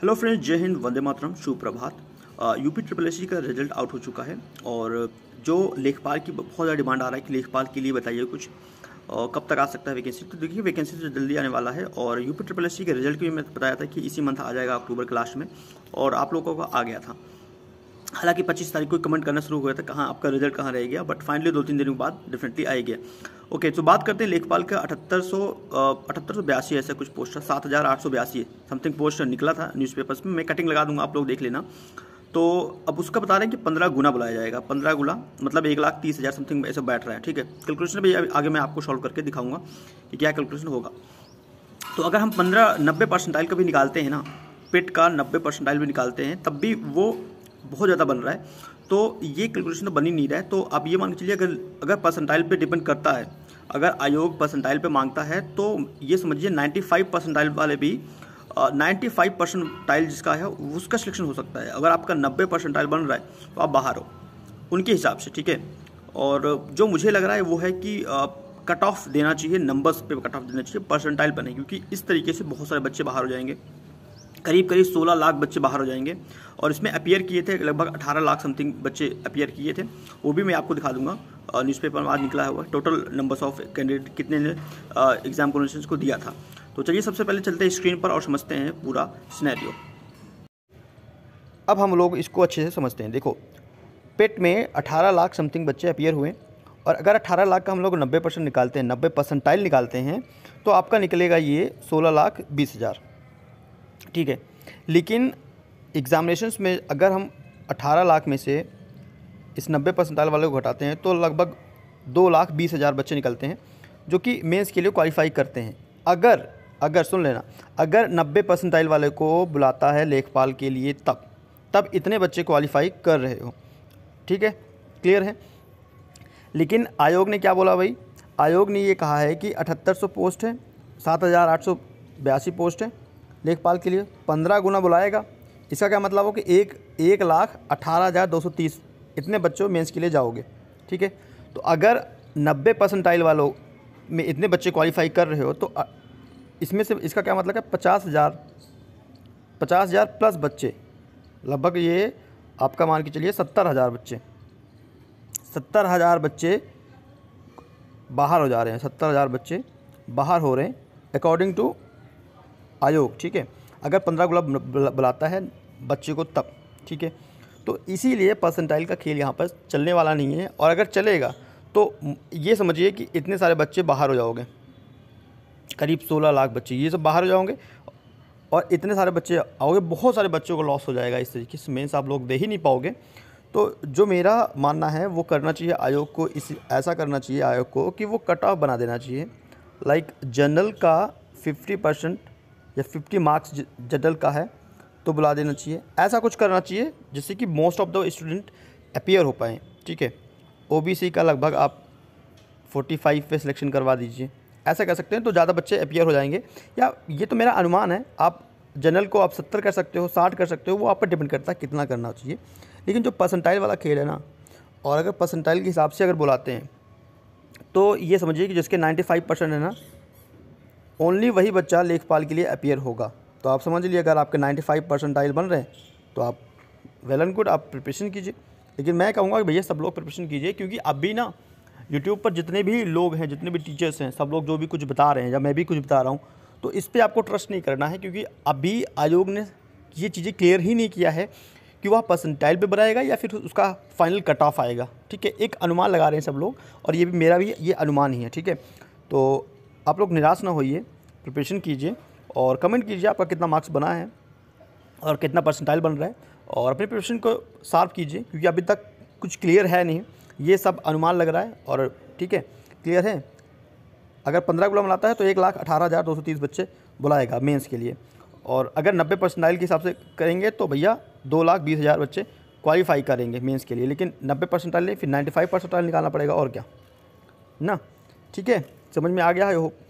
hello friends जय हिंद वंदे मातरम सुप्रभात यूपी ट्रिपल एस का रिजल्ट आउट हो चुका है और जो लेखपाल की बहुत ज़्यादा डिमांड आ रहा है कि लेखपाल के लिए बताइए कुछ और uh, कब तक आ सकता है वैकेंसी तो देखिए वैकेंसी तो जल्दी आने वाला है और यूपी ट्रिपल एस के रिजल्ट भी मैं बताया था कि इसी मंथ आ जाएगा अक्टूबर के लास्ट में और आप लोगों को आ गया था हालांकि 25 तारीख को कमेंट करना शुरू हो गया था कहाँ आपका रिजल्ट कहाँ रह गया बट फाइनली दो तीन दिन के बाद डेफिनेटली गया ओके तो बात करते हैं लेखपाल का अठहत्तर सौ अठहत्तर सौ बयासी ऐसा कुछ पोस्टर सात हज़ार आठ सौ बयासी समथिंग पोस्टर निकला था न्यूज़पेपर्स में मैं कटिंग लगा दूंगा आप लोग देख लेना तो अब उसका बता रहे हैं कि पंद्रह गुना बुलाया जाएगा पंद्रह गुना मतलब एक लाख तीस हज़ार समथिंग ऐसा बैठ रहा है ठीक है कैलकुलेशन भी आगे मैं आपको सॉल्व करके दिखाऊंगा कि क्या कैलकुलेशन होगा तो अगर हम पंद्रह नब्बे परसेंटाइल का भी निकालते हैं ना पिट का नब्बे परसेंटाइल भी निकालते हैं तब भी वो बहुत ज़्यादा बन रहा है तो ये कैलकुलेशन तो बनी नहीं रहा है तो आप ये मान के चलिए अगर अगर परसेंटाइल पे डिपेंड करता है अगर आयोग परसेंटाइल पे मांगता है तो ये समझिए 95 परसेंटाइल वाले भी नाइन्टी फाइव परसेंटाइल जिसका है उसका सिलेक्शन हो सकता है अगर आपका नब्बे परसेंटाइल बन रहा है तो आप बाहर हो उनके हिसाब से ठीक है और जो मुझे लग रहा है वो है कि कट ऑफ देना चाहिए नंबर्स पे कट ऑफ देना चाहिए परसेंटाइल पर नहीं क्योंकि इस तरीके से बहुत सारे बच्चे बाहर हो जाएंगे करीब करीब 16 लाख बच्चे बाहर हो जाएंगे और इसमें अपियर किए थे लगभग 18 लाख समथिंग बच्चे अपियर किए थे वो भी मैं आपको दिखा दूंगा न्यूज़पेपर में आज निकला हुआ टोटल नंबर्स ऑफ कैंडिडेट कितने ने एग्ज़ाम कॉन्शन को दिया था तो चलिए सबसे पहले चलते हैं स्क्रीन पर और समझते हैं पूरा स्नैरियो अब हम लोग इसको अच्छे से समझते हैं देखो पेट में 18 लाख समथिंग बच्चे अपियर हुए और अगर 18 लाख का हम लोग 90 परसेंट निकालते हैं 90 परसेंटाइल निकालते हैं तो आपका निकलेगा ये 16 लाख बीस हज़ार ठीक है लेकिन एग्ज़ामिनेशन में अगर हम 18 लाख में से इस नब्बे परसेंटाइल वाले को घटाते हैं तो लगभग दो लाख बीस हज़ार बच्चे निकलते हैं जो कि मेंस के लिए क्वालिफाई करते हैं अगर अगर सुन लेना अगर नब्बे परसेंटाइल वाले को बुलाता है लेखपाल के लिए तब तब इतने बच्चे क्वालिफाई कर रहे हो ठीक है क्लियर है लेकिन आयोग ने क्या बोला भाई आयोग ने ये कहा है कि अठहत्तर सौ पोस्ट है सात हज़ार आठ सौ बयासी पोस्ट है लेखपाल के लिए पंद्रह गुना बुलाएगा इसका क्या मतलब हो कि एक एक लाख अठारह हज़ार दो सौ तीस इतने बच्चों मेंस के लिए जाओगे ठीक है तो अगर नब्बे परसेंटाइल वालों में इतने बच्चे क्वालिफाई कर रहे हो तो इसमें से इसका क्या मतलब है पचास हज़ार पचास हज़ार प्लस बच्चे लगभग ये आपका मान के चलिए सत्तर हज़ार बच्चे सत्तर हज़ार बच्चे बाहर हो जा रहे हैं सत्तर हज़ार बच्चे बाहर हो रहे हैं अकॉर्डिंग टू आयोग ठीक है अगर पंद्रह गुलाब बुलाता है बच्चे को तब ठीक है तो इसीलिए परसेंटाइल का खेल यहाँ पर चलने वाला नहीं है और अगर चलेगा तो ये समझिए कि इतने सारे बच्चे बाहर हो जाओगे करीब सोलह लाख बच्चे ये सब बाहर हो जाओगे और इतने सारे बच्चे आओगे बहुत सारे बच्चों को लॉस हो जाएगा इस तरीके से मेन्स आप लोग दे ही नहीं पाओगे तो जो मेरा मानना है वो करना चाहिए आयोग को इस ऐसा करना चाहिए आयोग को कि वो कट ऑफ बना देना चाहिए लाइक जनरल का फिफ्टी परसेंट या फिफ्टी मार्क्स जनरल का है तो बुला देना चाहिए ऐसा कुछ करना चाहिए जिससे कि most of the student appear हो पाएँ ठीक है ओबीसी का लगभग आप 45 पे सिलेक्शन करवा दीजिए ऐसा कर सकते हैं तो ज़्यादा बच्चे अपीयर हो जाएंगे या ये तो मेरा अनुमान है आप जनरल को आप सत्तर कर सकते हो साठ कर सकते हो वो आप पर डिपेंड करता है कितना करना चाहिए लेकिन जो पर्सेंटाइल वाला खेल है ना और अगर पर्सेंटाइल के हिसाब से अगर बुलाते हैं तो ये समझिए कि जिसके 95 परसेंट है ना ओनली वही बच्चा लेखपाल के लिए अपियर होगा तो आप समझ लीजिए अगर आपके 95 परसेंटाइल बन रहे हैं तो आप वेल एंड गुड आप प्रिपरेशन कीजिए लेकिन मैं कहूँगा कि भैया सब लोग प्रिपरेशन कीजिए क्योंकि अभी ना यूट्यूब पर जितने भी लोग हैं जितने भी टीचर्स हैं सब लोग जो भी कुछ बता रहे हैं या मैं भी कुछ बता रहा हूँ तो इस पर आपको ट्रस्ट नहीं करना है क्योंकि अभी आयोग ने ये चीज़ें क्लियर ही नहीं किया है कि वह परसेंटाइल पर बनाएगा या फिर उसका फाइनल कट ऑफ आएगा ठीक है एक अनुमान लगा रहे हैं सब लोग और ये भी मेरा भी ये अनुमान ही है ठीक है तो आप लोग निराश ना होइए प्रिपरेशन कीजिए और कमेंट कीजिए आपका कितना मार्क्स बना है और कितना परसेंटाइल बन रहा है और अपने प्रिपरेशन को सार्व कीजिए क्योंकि अभी तक कुछ क्लियर है नहीं ये सब अनुमान लग रहा है और ठीक है क्लियर है अगर पंद्रह गुलाम लाता है तो एक लाख अठारह हज़ार दो सौ तीस बच्चे बुलाएगा मेंस के लिए और अगर नब्बे परसेंटाइल के हिसाब से करेंगे तो भैया दो लाख बीस हज़ार बच्चे क्वालिफाई करेंगे मेंस के लिए लेकिन नब्बे परसेंटाइल नहीं फिर नाइन्टी फाइव परसेंटाइल निकालना पड़ेगा और क्या ना ठीक है समझ में आ गया है होप